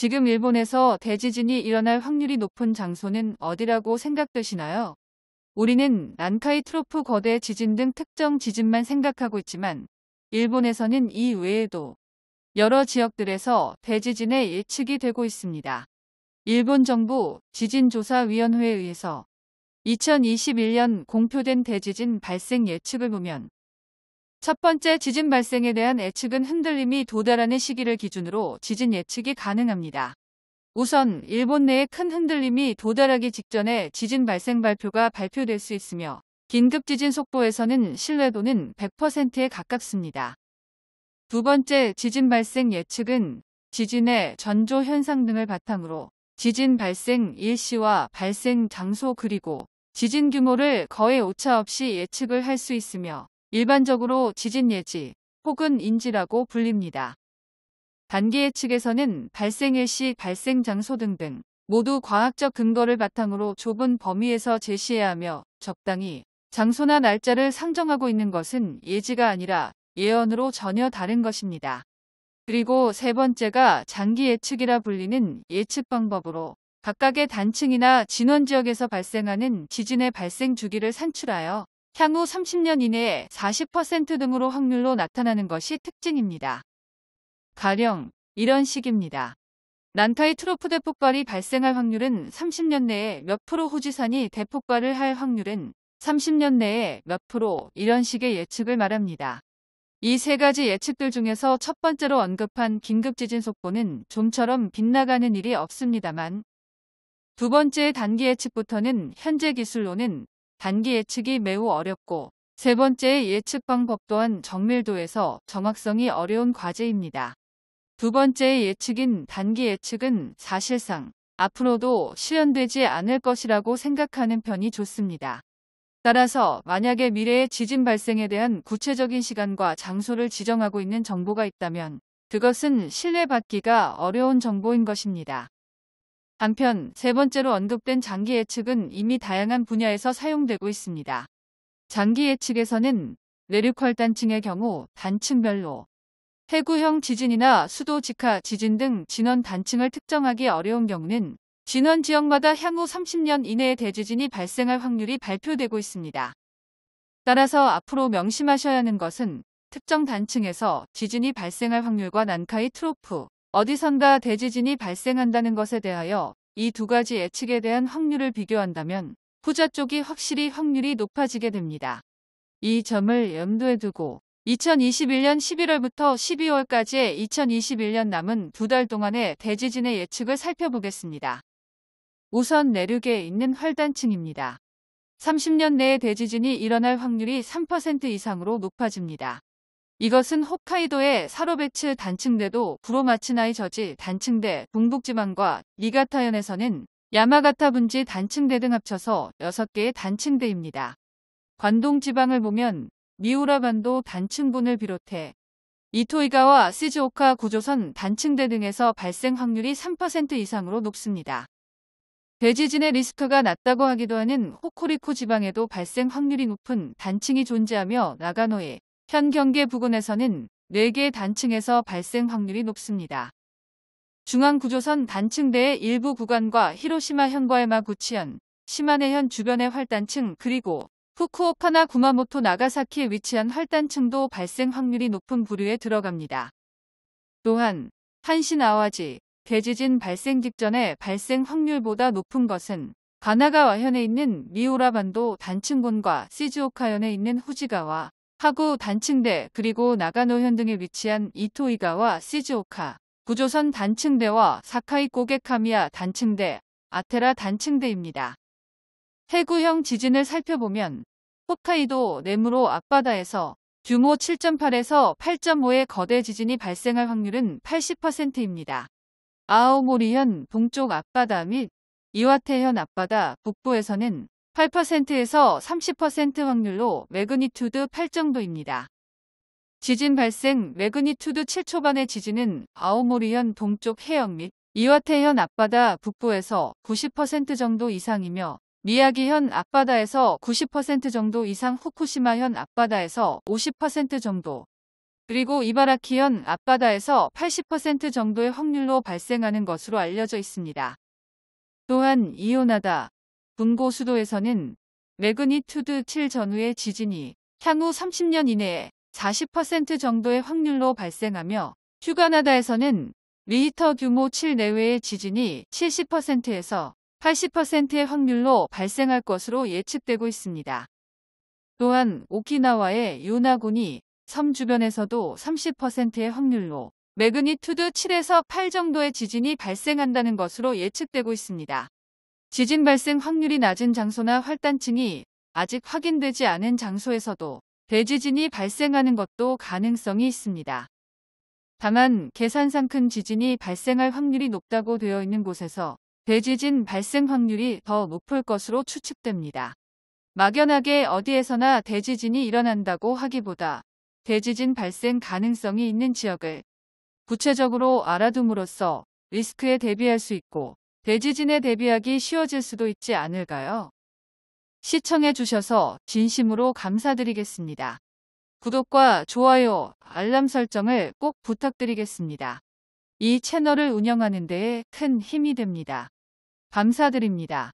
지금 일본에서 대지진이 일어날 확률이 높은 장소는 어디라고 생각되시나요? 우리는 난카이 트로프 거대 지진 등 특정 지진만 생각하고 있지만 일본에서는 이 외에도 여러 지역들에서 대지진의 예측이 되고 있습니다. 일본 정부 지진조사위원회에 의해서 2021년 공표된 대지진 발생 예측을 보면 첫 번째 지진 발생에 대한 예측은 흔들림이 도달하는 시기를 기준으로 지진 예측이 가능합니다. 우선 일본 내에 큰 흔들림이 도달하기 직전에 지진 발생 발표가 발표될 수 있으며 긴급 지진 속보에서는 신뢰도는 100%에 가깝습니다. 두 번째 지진 발생 예측은 지진의 전조 현상 등을 바탕으로 지진 발생 일시와 발생 장소 그리고 지진 규모를 거의 오차 없이 예측을 할 수 있으며 일반적으로 지진 예지 혹은 인지라고 불립니다. 단기 예측에서는 발생일 시 발생 장소 등등 모두 과학적 근거를 바탕으로 좁은 범위에서 제시해야 하며 적당히 장소나 날짜를 상정하고 있는 것은 예지가 아니라 예언으로 전혀 다른 것입니다. 그리고 세 번째가 장기 예측이라 불리는 예측 방법으로 각각의 단층이나 진원 지역에서 발생하는 지진의 발생 주기를 산출하여 향후 30년 이내에 40% 등으로 확률로 나타나는 것이 특징입니다. 가령 이런 식입니다. 난타이 트로프 대폭발이 발생할 확률은 30년 내에 몇 프로 후지산이 대폭발을 할 확률은 30년 내에 몇 프로 이런 식의 예측을 말합니다. 이 세 가지 예측들 중에서 첫 번째로 언급한 긴급 지진 속보는 좀처럼 빗나가는 일이 없습니다만 두 번째 단기 예측부터는 현재 기술로는 단기 예측이 매우 어렵고 세 번째 예측 방법 또한 정밀도에서 정확성이 어려운 과제입니다. 두 번째 예측인 단기 예측은 사실상 앞으로도 실현되지 않을 것이라고 생각하는 편이 좋습니다. 따라서 만약에 미래의 지진 발생에 대한 구체적인 시간과 장소를 지정하고 있는 정보가 있다면 그것은 신뢰받기가 어려운 정보인 것입니다. 한편 세 번째로 언급된 장기 예측은 이미 다양한 분야에서 사용되고 있습니다. 장기 예측에서는 레류컬 단층의 경우 단층별로 해구형 지진이나 수도 직하 지진 등 진원 단층을 특정하기 어려운 경우는 진원 지역마다 향후 30년 이내에 대지진이 발생할 확률이 발표되고 있습니다. 따라서 앞으로 명심하셔야 하는 것은 특정 단층에서 지진이 발생할 확률과 난카이 트로프, 어디선가 대지진이 발생한다는 것에 대하여 이 두 가지 예측에 대한 확률을 비교한다면 후자 쪽이 확실히 확률이 높아지게 됩니다. 이 점을 염두에 두고 2021년 11월부터 12월까지의 2021년 남은 두 달 동안의 대지진의 예측을 살펴보겠습니다. 우선 내륙에 있는 활단층입니다. 30년 내에 대지진이 일어날 확률이 3% 이상으로 높아집니다. 이것은 홋카이도의 사로베츠 단층대도 구로마츠나이 저지 단층대 동북지방과 니가타현에서는 야마가타 분지 단층대 등 합쳐서 6개의 단층대입니다. 관동지방을 보면 미우라반도 단층군을 비롯해 이토이가와 시즈오카 구조선 단층대 등에서 발생 확률이 3% 이상으로 높습니다. 대지진의 리스크가 낮다고 하기도 하는 호코리코 지방에도 발생 확률이 높은 단층이 존재하며 나가노에 현 경계 부근에서는 4개 단층에서 발생 확률이 높습니다. 중앙구조선 단층대의 일부 구간과 히로시마 현과에마 구치현, 시마네현 주변의 활단층 그리고 후쿠오카나 구마모토 나가사키에 위치한 활단층도 발생 확률이 높은 부류에 들어갑니다. 또한 한신 아와지, 대지진 발생 직전에 발생 확률보다 높은 것은 가나가와현에 있는 미오라반도 단층군과 시즈오카현에 있는 후지가와 하구 단층대 그리고 나가노현 등에 위치한 이토이가와 시즈오카, 구조선 단층대와 사카이 고게카미야 단층대, 아테라 단층대입니다. 해구형 지진을 살펴보면 홋카이도 네무로 앞바다에서 규모 7.8에서 8.5의 거대 지진이 발생할 확률은 80%입니다. 아오모리현 동쪽 앞바다 및 이와테현 앞바다 북부에서는 8%에서 30% 확률로 매그니투드8 정도입니다. 지진 발생 매그니투드7 초반의 지진은 아오모리현 동쪽 해역 및 이와테현 앞바다 북부에서 90% 정도 이상이며 미야기현 앞바다에서 90% 정도 이상 후쿠시마현 앞바다에서 50% 정도 그리고 이바라키현 앞바다에서 80% 정도의 확률로 발생하는 것으로 알려져 있습니다. 또한 이오나다, 군고 수도에서는 매그니투드7 전후의 지진이 향후 30년 이내에 40% 정도의 확률로 발생하며 휴가나다에서는 리히터 규모 7 내외의 지진이 70%에서 80%의 확률로 발생할 것으로 예측되고 있습니다. 또한 오키나와의 요나군이 섬 주변에서도 30%의 확률로 매그니투드 7에서 8 정도의 지진이 발생한다는 것으로 예측되고 있습니다. 지진 발생 확률이 낮은 장소나 활단층이 아직 확인되지 않은 장소에서도 대지진이 발생하는 것도 가능성이 있습니다. 다만 계산상 큰 지진이 발생할 확률이 높다고 되어 있는 곳에서 대지진 발생 확률이 더 높을 것으로 추측됩니다. 막연하게 어디에서나 대지진이 일어난다고 하기보다 대지진 발생 가능성이 있는 지역을 구체적으로 알아둠으로써 리스크에 대비할 수 있고 대지진에 대비하기 쉬워질 수도 있지 않을까요? 시청해 주셔서 진심으로 감사드리겠습니다. 구독과 좋아요, 알람 설정을 꼭 부탁드리겠습니다. 이 채널을 운영하는 데에 큰 힘이 됩니다. 감사드립니다.